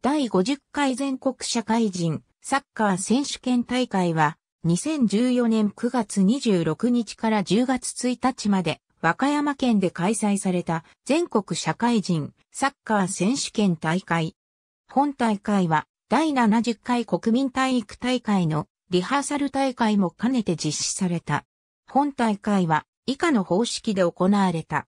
第50回全国社会人サッカー選手権大会は2014年9月26日から10月1日まで和歌山県で開催された全国社会人サッカー選手権大会。本大会は第70回国民体育大会のリハーサル大会も兼ねて実施された。本大会は以下の方式で行われた。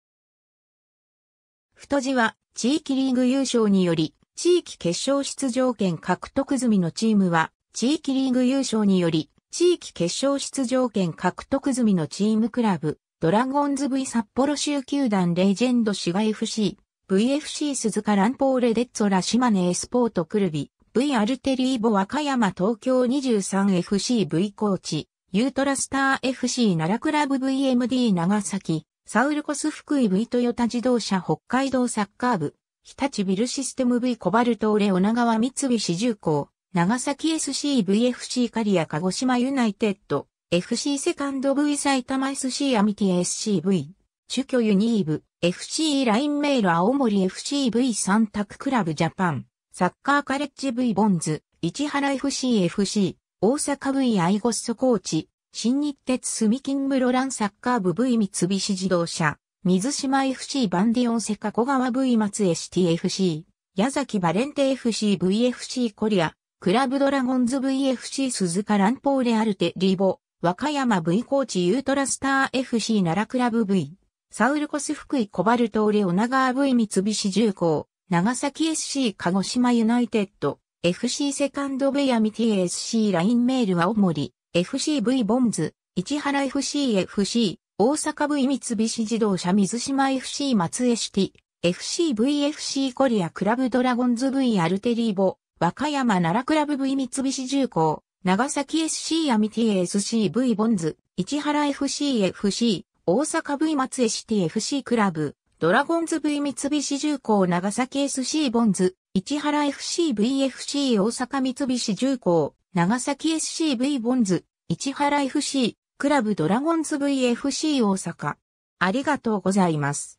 太字は地域リーグ優勝により地域決勝出場権獲得済みのチームは、地域リーグ優勝により、地域決勝出場権獲得済みのチームクラブ、ドラゴンズ V 札幌州球団レジェンド滋賀 FC、VFC 鈴鹿ランポーレデッツォラ島根エスポートクルビ、V アルテリーボ和歌山東京 23FCV コーチ、ユートラスター FC 奈良クラブ VMD 長崎、サウルコス福井 V トヨタ自動車北海道サッカー部、日立ビルシステム V コバルトオレガ川三菱重工、長崎 SCVFC カリア鹿児島ユナイテッド、FC セカンド V 埼玉 SC アミティ SCV、主居ユニーブ、FC ラインメール青森 FCV 三択クラブジャパン、サッカーカレッジ V ボンズ、市原 FCFC、大阪 V アイゴッソコーチ、新日鉄住金室ンサッカー部 V 三菱自動車、水島 FC バンディオンセカ小川 V 松江シティ FC、矢崎バレンテ FCVFC コリア、クラブドラゴンズ VFC 鈴鹿ランポーレアルテリボ、和歌山 V コーチユートラスター FC 奈良クラブ V、サウルコス福井コバルトオレガー V 三菱重工、長崎 SC 鹿児島ユナイテッド、FC セカンドベアミ TSC ラインメール青森、FCV ボンズ、市原 FCFC、大阪部三菱自動車水島 FC 松江シティ、FCVFC コリアクラブドラゴンズ V アルテリーボ、和歌山奈良クラブ V 三菱重工、長崎 SC アミティ SCV ボンズ、市原 FCFC、大阪 V 松江シティ FC クラブ、ドラゴンズ V 三菱重工長崎 SC ボンズ、市原 FCVFC 大阪三菱重工、長崎 SCV ボンズ、市原 FC、クラブドラゴンズ VFC 大阪。ありがとうございます。